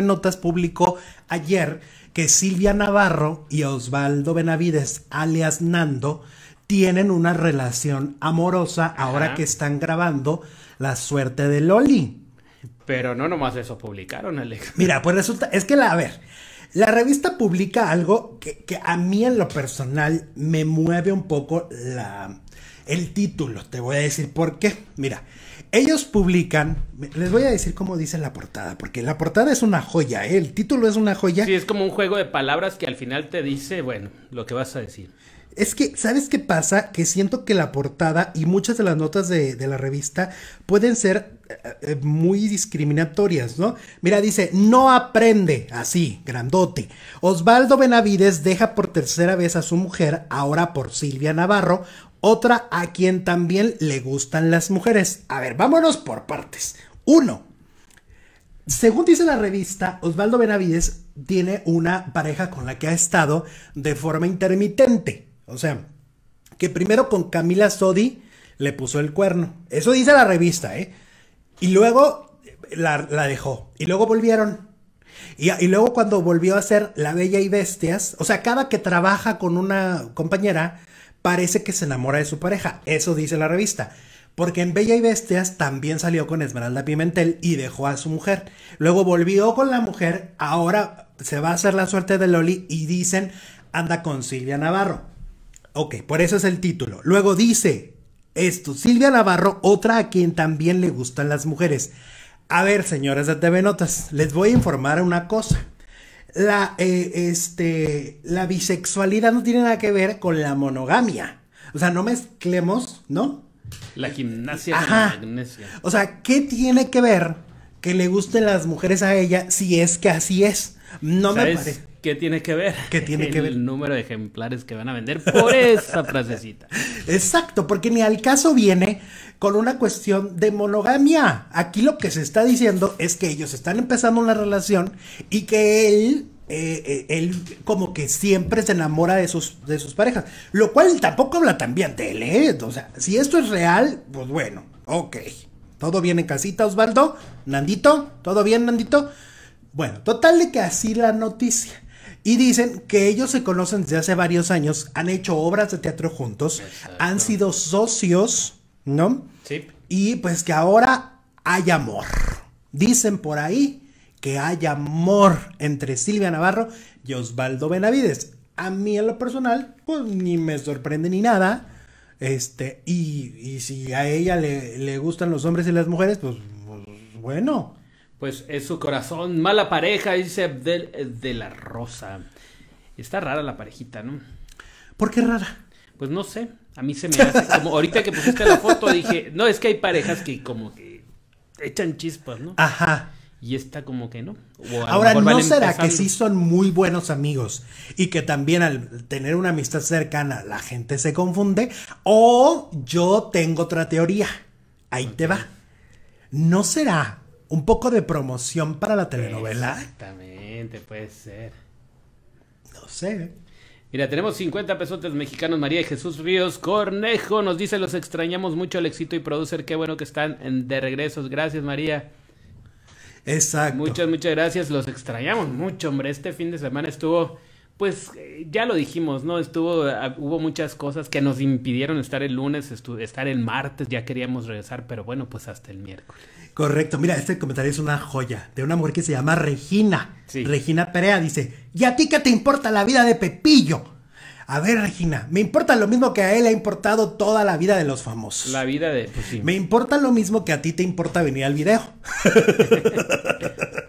Notas publicó ayer que Silvia Navarro y Osvaldo Benavides, alias Nando, tienen una relación amorosa ahora que están grabando La suerte de Loli. Pero no nomás eso publicaron, Alex. Mira, pues resulta, es que la, a ver, la revista publica algo que, que a mí en lo personal me mueve un poco la, el título, te voy a decir por qué. Mira, ellos publican, les voy a decir cómo dice la portada, porque la portada es una joya, ¿eh? el título es una joya. Sí, es como un juego de palabras que al final te dice, bueno, lo que vas a decir. Es que, ¿sabes qué pasa? Que siento que la portada y muchas de las notas de, la revista pueden ser eh, eh, muy discriminatorias, ¿no? Mira, dice, no aprende, así, grandote. Osvaldo Benavides deja por tercera vez a su mujer, ahora por Silvia Navarro, otra a quien también le gustan las mujeres. A ver, vámonos por partes. Uno, según dice la revista, Osvaldo Benavides tiene una pareja con la que ha estado de forma intermitente. O sea, que primero con Camila Sodi le puso el cuerno. Eso dice la revista, ¿eh? Y luego eh, la, dejó. Y luego volvieron. Y, y, luego cuando volvió a ser La Bella y Bestias, o sea, cada que trabaja con una compañera, parece que se enamora de su pareja, eso dice la revista. Porque en Bella y Bestias también salió con Esmeralda Pimentel y dejó a su mujer. Luego volvió con la mujer, ahora se va a hacer la suerte de Loli y dicen anda con Silvia Navarro. Ok, por eso es el título. Luego dice esto, Silvia Navarro, otra a quien también le gustan las mujeres. A ver, señores de TV Notas, les voy a informar una cosa la, eh, este, la bisexualidad no tiene nada que ver con la monogamia. O sea, no mezclemos, ¿no? La gimnasia Con la magnesia. O sea, ¿qué tiene que ver que le gusten las mujeres a ella si es que así es. No me parece. ¿Qué tiene que ver? ¿Qué tiene el que ver? El número de ejemplares que van a vender por esa frasecita. Exacto, porque ni al caso viene con una cuestión de monogamia. Aquí lo que se está diciendo es que ellos están empezando una relación y que él eh, eh, él como que siempre se enamora de sus, de sus parejas. Lo cual tampoco habla también de él, ¿eh? O sea, si esto es real, pues bueno, ok. ¿Todo bien en casita, Osvaldo? ¿Nandito? ¿Todo bien, Nandito? Bueno, total de que así la noticia. Y dicen que ellos se conocen desde hace varios años, han hecho obras de teatro juntos, han sido socios, ¿no? Sí. Y pues que ahora hay amor. Dicen por ahí que hay amor entre Silvia Navarro y Osvaldo Benavides. A mí en lo personal, pues ni me sorprende ni nada este, y, y si a ella le, gustan los hombres y las mujeres, pues, pues bueno. Pues es su corazón. Mala pareja, dice Abdel de la Rosa. Está rara la parejita, ¿no? ¿Por qué rara? Pues no sé. A mí se me hace. Como ahorita que pusiste la foto dije, no, es que hay parejas que como que echan chispas, ¿no? Ajá. Y está como que no. Ahora, ¿no será que sí son muy buenos amigos y que también al tener una amistad cercana la gente se confunde? O yo tengo otra teoría. Ahí te va. ¿No será un poco de promoción para la telenovela? Exactamente, puede ser. No sé. Mira, tenemos 50 pesotes mexicanos. María Jesús Ríos Cornejo nos dice: Los extrañamos mucho, el éxito y producer. Qué bueno que están de regresos. Gracias, María. Exacto. Muchas, muchas gracias. Los extrañamos mucho, hombre. Este fin de semana estuvo, pues ya lo dijimos, ¿no? Estuvo, ah, hubo muchas cosas que nos impidieron estar el lunes, estar el martes, ya queríamos regresar, pero bueno, pues hasta el miércoles. Correcto. Mira, este comentario es una joya de una mujer que se llama Regina. Regina Perea dice, ¿y a ti qué te importa la vida de Pepillo? A ver, Regina, me importa lo mismo que a él le ha importado toda la vida de los famosos. La vida de. Pues sí. Me importa lo mismo que a ti te importa venir al video.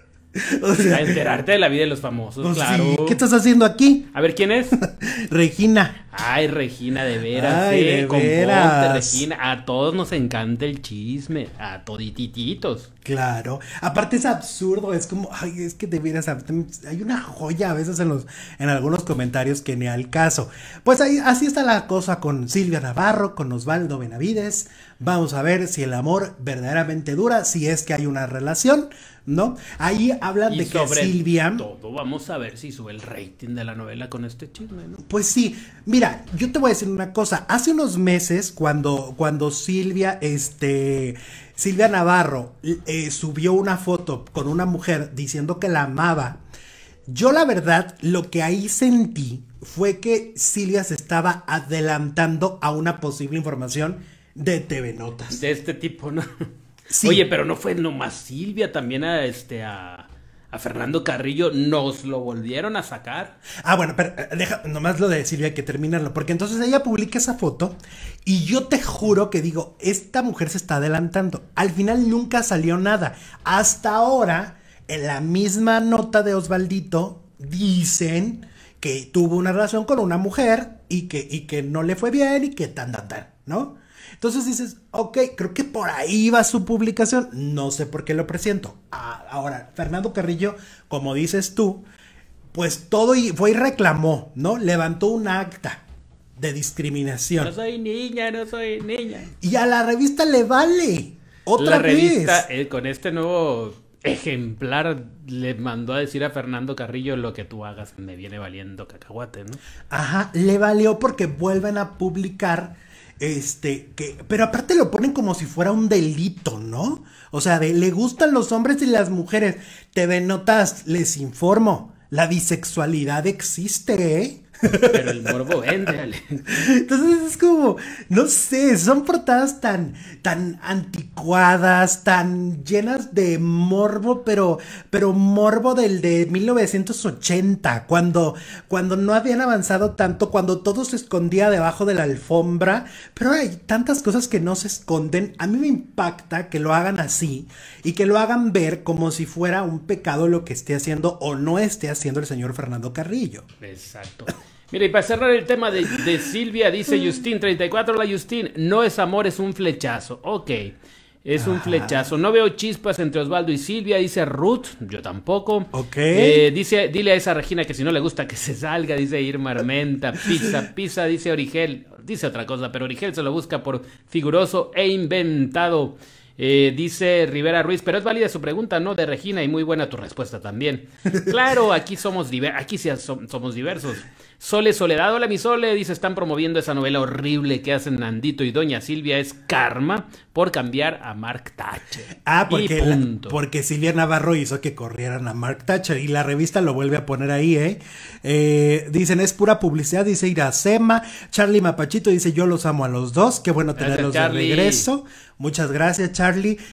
O sea, enterarte de la vida de los famosos, pues claro. ¿Qué estás haciendo aquí? A ver, ¿quién es? Regina. Ay, Regina, de eh, veras, Regina. A todos nos encanta el chisme, a toditititos. Claro. Aparte es absurdo, es como, ay, es que de veras, hay una joya a veces en los, en algunos comentarios que ni al caso. Pues ahí, así está la cosa con Silvia Navarro, con Osvaldo Benavides. Vamos a ver si el amor verdaderamente dura, si es que hay una relación. ¿no? Ahí hablan de que Silvia. vamos a ver si sube el rating de la novela con este chisme, ¿no? Pues sí, mira, yo te voy a decir una cosa. Hace unos meses, cuando, cuando Silvia, este. Silvia Navarro eh, subió una foto con una mujer diciendo que la amaba. Yo la verdad lo que ahí sentí fue que Silvia se estaba adelantando a una posible información de TV Notas. De este tipo, ¿no? Oye, pero no fue nomás Silvia, también a este a, Fernando Carrillo nos lo volvieron a sacar. Ah, bueno, pero eh, deja nomás lo de Silvia hay que terminarlo, porque entonces ella publica esa foto y yo te juro que digo, esta mujer se está adelantando. Al final nunca salió nada. Hasta ahora, en la misma nota de Osvaldito, dicen que tuvo una relación con una mujer y que, y que no le fue bien y que tan, tan, tan, ¿no? Entonces dices, ok, creo que por ahí va su publicación. No sé por qué lo presiento. Ah, ahora, Fernando Carrillo, como dices tú, pues todo y fue y reclamó, ¿no? Levantó un acta de discriminación. No soy niña, no soy niña. Y a la revista le vale. Otra la revista, eh, con este nuevo ejemplar le mandó a decir a Fernando Carrillo lo que tú hagas me viene valiendo cacahuate, ¿no? Ajá, le valió porque vuelven a publicar este, que, pero aparte lo ponen como si fuera un delito, ¿no? O sea, de le gustan los hombres y las mujeres. Te denotas, les informo, la bisexualidad existe, ¿eh? Pero el morbo vende, Entonces es como, no sé, son portadas tan, tan anticuadas, tan llenas de morbo, pero, pero morbo del de 1980, cuando, cuando no habían avanzado tanto, cuando todo se escondía debajo de la alfombra, pero hay tantas cosas que no se esconden. A mí me impacta que lo hagan así y que lo hagan ver como si fuera un pecado lo que esté haciendo o no esté haciendo el señor Fernando Carrillo. Exacto. Mira, y para cerrar el tema de, Silvia, dice mm. Justin 34, la Justin, no es amor, es un flechazo. Ok, es un flechazo. No veo chispas entre Osvaldo y Silvia, dice Ruth, yo tampoco. Ok. Eh, dice, dile a esa Regina que si no le gusta que se salga, dice Irma Armenta, pizza, pizza, dice Origel, dice otra cosa, pero Origel se lo busca por figuroso e inventado. Eh, dice Rivera Ruiz, pero es válida su pregunta, ¿no? De Regina y muy buena tu respuesta también. Claro, aquí somos, somos diversos. Sole Soledad, hola mi Sole, dice, están promoviendo esa novela horrible que hacen Nandito y Doña Silvia, es Karma, por cambiar a Mark Thatcher. Ah, porque, Silvia Navarro hizo que corrieran a Mark Thatcher y la revista lo vuelve a poner ahí, ¿eh? ¿eh? dicen, es pura publicidad, dice Iracema. Charlie Mapachito dice, yo los amo a los dos, qué bueno tenerlos de regreso. Muchas gracias, Charlie.